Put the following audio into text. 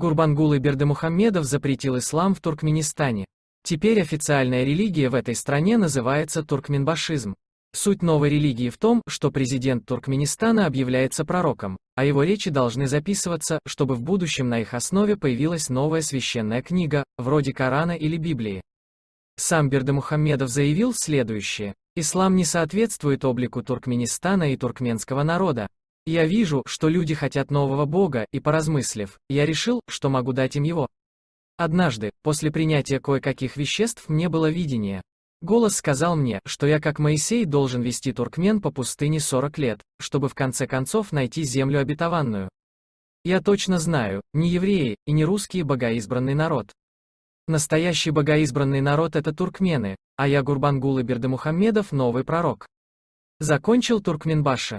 Гурбангулы Бердымухаммедов запретил ислам в Туркменистане. Теперь официальная религия в этой стране называется туркменбашизм. Суть новой религии в том, что президент Туркменистана объявляется пророком, а его речи должны записываться, чтобы в будущем на их основе появилась новая священная книга, вроде Корана или Библии. Сам Бердымухаммедов заявил следующее. Ислам не соответствует облику Туркменистана и туркменского народа, я вижу, что люди хотят нового Бога, и поразмыслив, я решил, что могу дать им его. Однажды, после принятия кое-каких веществ мне было видение. Голос сказал мне, что я как Моисей должен вести туркмен по пустыне 40 лет, чтобы в конце концов найти землю обетованную. Я точно знаю, не евреи и не русские богоизбранный народ. Настоящий богоизбранный народ это туркмены, а я Гурбангулы и новый пророк. Закончил Туркменбаша.